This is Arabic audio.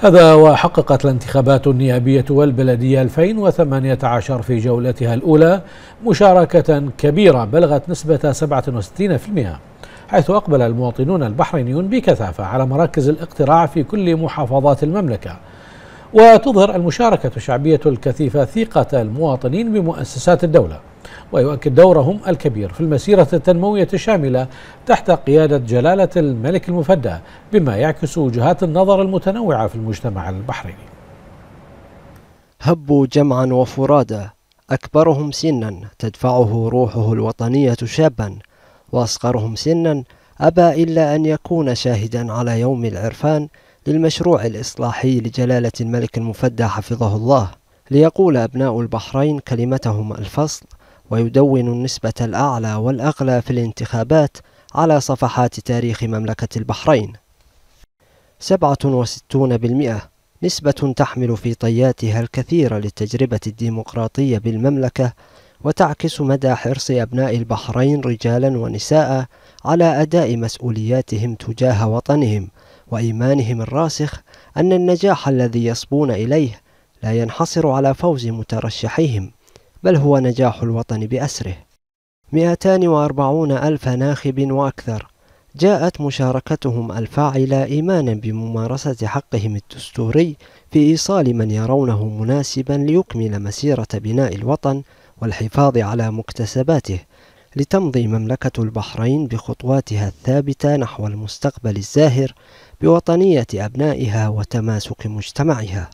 هذا وحققت الانتخابات النيابية والبلدية 2018 في جولتها الأولى مشاركة كبيرة بلغت نسبة 67% حيث أقبل المواطنون البحرينيون بكثافة على مراكز الاقتراع في كل محافظات المملكة وتظهر المشاركة الشعبية الكثيفة ثقة المواطنين بمؤسسات الدولة ويؤكد دورهم الكبير في المسيرة التنموية الشاملة تحت قيادة جلالة الملك المفدى بما يعكس وجهات النظر المتنوعة في المجتمع البحريني هبوا جمعا وفرادا أكبرهم سنا تدفعه روحه الوطنية شابا وأصغرهم سنا أبى إلا أن يكون شاهدا على يوم العرفان للمشروع الإصلاحي لجلالة الملك المفدى حفظه الله ليقول أبناء البحرين كلمتهم الفصل ويدونوا النسبة الأعلى والأغلى في الانتخابات على صفحات تاريخ مملكة البحرين 67% نسبة تحمل في طياتها الكثير للتجربة الديمقراطية بالمملكة وتعكس مدى حرص أبناء البحرين رجالا ونساء على أداء مسؤولياتهم تجاه وطنهم وإيمانهم الراسخ أن النجاح الذي يصبون إليه لا ينحصر على فوز مترشحيهم بل هو نجاح الوطن بأسره 240 ألف ناخب وأكثر جاءت مشاركتهم الفاعلة إيمانا بممارسة حقهم الدستوري في إيصال من يرونه مناسبا ليكمل مسيرة بناء الوطن والحفاظ على مكتسباته لتمضي مملكة البحرين بخطواتها الثابتة نحو المستقبل الزاهر بوطنية أبنائها وتماسك مجتمعها